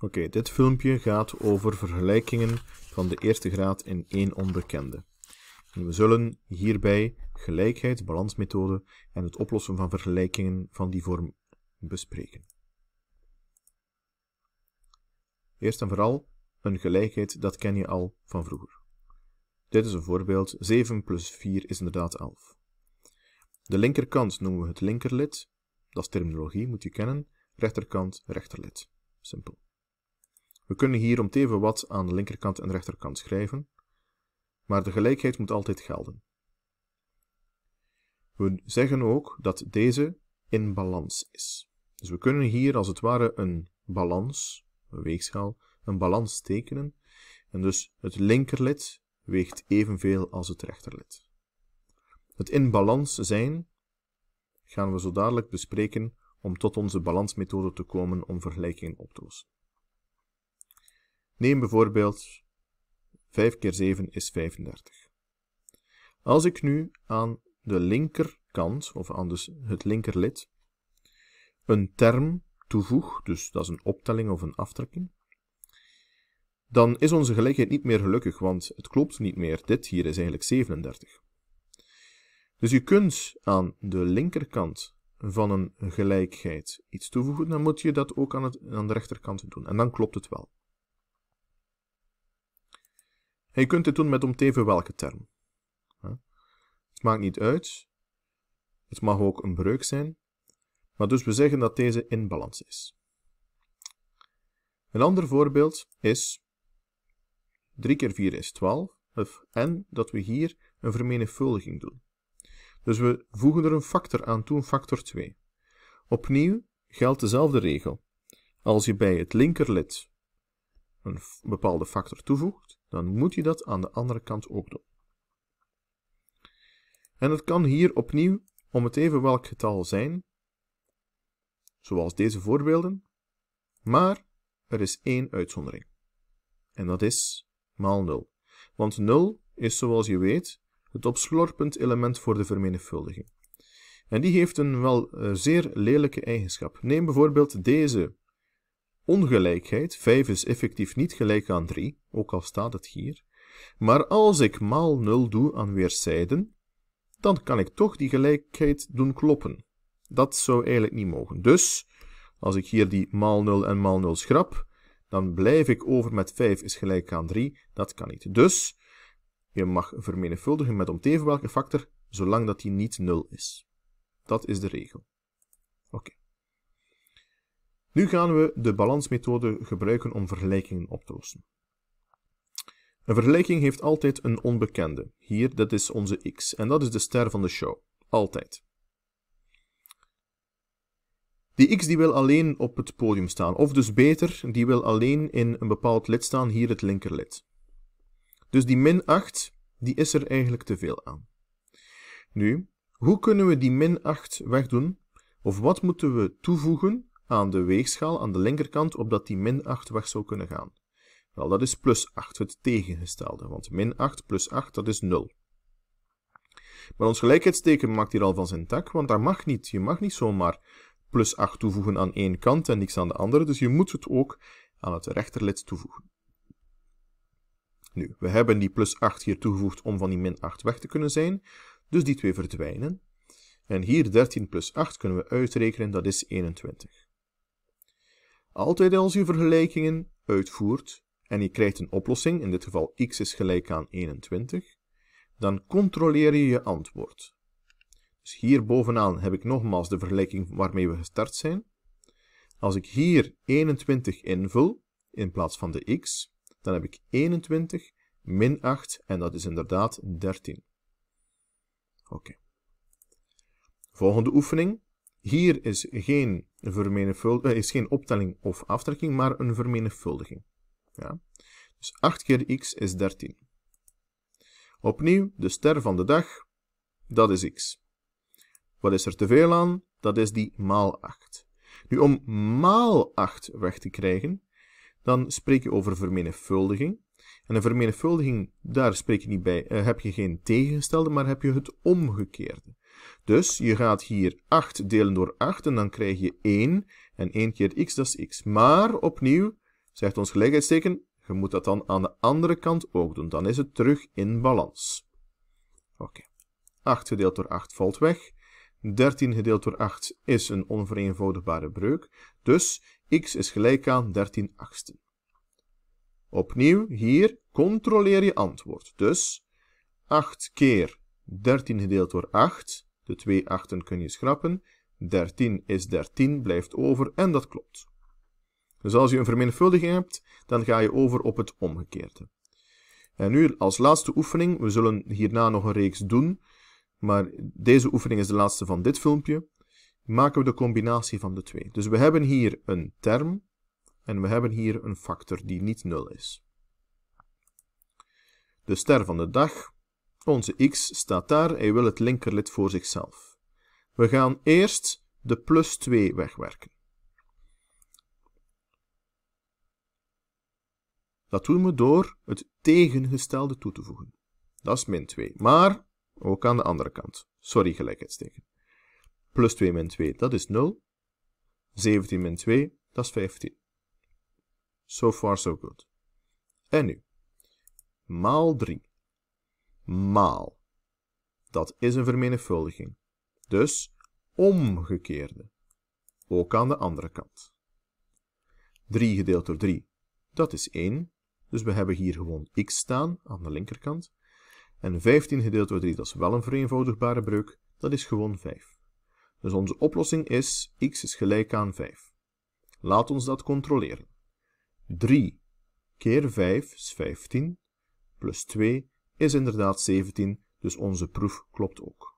Oké, dit filmpje gaat over vergelijkingen van de eerste graad in één onbekende. En we zullen hierbij gelijkheid, balansmethode en het oplossen van vergelijkingen van die vorm bespreken. Eerst en vooral, een gelijkheid, dat ken je al van vroeger. Dit is een voorbeeld, 7 plus 4 is inderdaad 11. De linkerkant noemen we het linkerlid, dat is terminologie, moet je kennen, rechterkant rechterlid. Simpel. We kunnen hier om teven wat aan de linkerkant en rechterkant schrijven, maar de gelijkheid moet altijd gelden. We zeggen ook dat deze in balans is. Dus we kunnen hier als het ware een balans, een weegschaal, een balans tekenen. En dus het linkerlid weegt evenveel als het rechterlid. Het in balans zijn gaan we zo dadelijk bespreken om tot onze balansmethode te komen om vergelijkingen op te lossen. Neem bijvoorbeeld 5 keer 7 is 35. Als ik nu aan de linkerkant, of aan dus het linkerlid, een term toevoeg, dus dat is een optelling of een aftrekking, dan is onze gelijkheid niet meer gelukkig, want het klopt niet meer. Dit hier is eigenlijk 37. Dus je kunt aan de linkerkant van een gelijkheid iets toevoegen, dan moet je dat ook aan, het, aan de rechterkant doen. En dan klopt het wel. En je kunt dit doen met om teven welke term. Het maakt niet uit. Het mag ook een breuk zijn. Maar dus we zeggen dat deze in balans is. Een ander voorbeeld is 3 keer 4 is 12 en dat we hier een vermenigvuldiging doen. Dus we voegen er een factor aan toe, factor 2. Opnieuw geldt dezelfde regel. Als je bij het linkerlid een bepaalde factor toevoegt, dan moet je dat aan de andere kant ook doen. En het kan hier opnieuw om het even welk getal zijn, zoals deze voorbeelden, maar er is één uitzondering. En dat is maal 0. Want 0 is, zoals je weet, het opslorpend element voor de vermenigvuldiging. En die heeft een wel eh, zeer lelijke eigenschap. Neem bijvoorbeeld deze ongelijkheid, 5 is effectief niet gelijk aan 3, ook al staat het hier. Maar als ik maal 0 doe aan weerszijden, dan kan ik toch die gelijkheid doen kloppen. Dat zou eigenlijk niet mogen. Dus, als ik hier die maal 0 en maal 0 schrap, dan blijf ik over met 5 is gelijk aan 3. Dat kan niet. Dus, je mag vermenigvuldigen met om teven welke factor, zolang dat die niet 0 is. Dat is de regel. Nu gaan we de balansmethode gebruiken om vergelijkingen op te lossen. Een vergelijking heeft altijd een onbekende. Hier, dat is onze x. En dat is de ster van de show. Altijd. Die x die wil alleen op het podium staan. Of dus beter, die wil alleen in een bepaald lid staan. Hier het linkerlid. Dus die min 8, die is er eigenlijk te veel aan. Nu, hoe kunnen we die min 8 wegdoen? Of wat moeten we toevoegen aan de weegschaal aan de linkerkant, opdat die min 8 weg zou kunnen gaan. Wel, dat is plus 8, het tegengestelde, want min 8 plus 8, dat is 0. Maar ons gelijkheidsteken maakt hier al van zijn tak, want daar mag niet. Je mag niet zomaar plus 8 toevoegen aan één kant en niks aan de andere, dus je moet het ook aan het rechterlid toevoegen. Nu, we hebben die plus 8 hier toegevoegd om van die min 8 weg te kunnen zijn, dus die twee verdwijnen. En hier 13 plus 8 kunnen we uitrekenen, dat is 21 altijd als je vergelijkingen uitvoert en je krijgt een oplossing, in dit geval x is gelijk aan 21, dan controleer je je antwoord. Dus hier bovenaan heb ik nogmaals de vergelijking waarmee we gestart zijn. Als ik hier 21 invul, in plaats van de x, dan heb ik 21 min 8 en dat is inderdaad 13. Oké. Volgende oefening. Hier is geen, eh, is geen optelling of aftrekking, maar een vermenigvuldiging. Ja? Dus 8 keer x is 13. Opnieuw, de ster van de dag, dat is x. Wat is er te veel aan? Dat is die maal 8. Nu, om maal 8 weg te krijgen, dan spreek je over vermenigvuldiging. En een vermenigvuldiging, daar spreek je niet bij, eh, heb je geen tegengestelde, maar heb je het omgekeerde. Dus je gaat hier 8 delen door 8 en dan krijg je 1. En 1 keer x, dat is x. Maar opnieuw, zegt ons gelijkheidsteken, je moet dat dan aan de andere kant ook doen. Dan is het terug in balans. Oké. 8 gedeeld door 8 valt weg. 13 gedeeld door 8 is een onvereenvoudigbare breuk. Dus x is gelijk aan 13 8 Opnieuw, hier controleer je antwoord. Dus 8 keer 13 gedeeld door 8 de twee achten kun je schrappen. 13 is 13, blijft over en dat klopt. Dus als je een vermenigvuldiging hebt, dan ga je over op het omgekeerde. En nu als laatste oefening, we zullen hierna nog een reeks doen, maar deze oefening is de laatste van dit filmpje, maken we de combinatie van de twee. Dus we hebben hier een term en we hebben hier een factor die niet nul is. De ster van de dag onze x staat daar, hij wil het linkerlid voor zichzelf. We gaan eerst de plus 2 wegwerken. Dat doen we door het tegengestelde toe te voegen. Dat is min 2. Maar ook aan de andere kant. Sorry, gelijkheidsteken. Plus 2 min 2, dat is 0. 17 min 2, dat is 15. So far so good. En nu, maal 3 maal. Dat is een vermenigvuldiging. Dus omgekeerde. Ook aan de andere kant. 3 gedeeld door 3, dat is 1. Dus we hebben hier gewoon x staan aan de linkerkant. En 15 gedeeld door 3, dat is wel een vereenvoudigbare breuk. Dat is gewoon 5. Dus onze oplossing is x is gelijk aan 5. Laat ons dat controleren. 3 keer 5 is 15, plus 2 is inderdaad 17, dus onze proef klopt ook.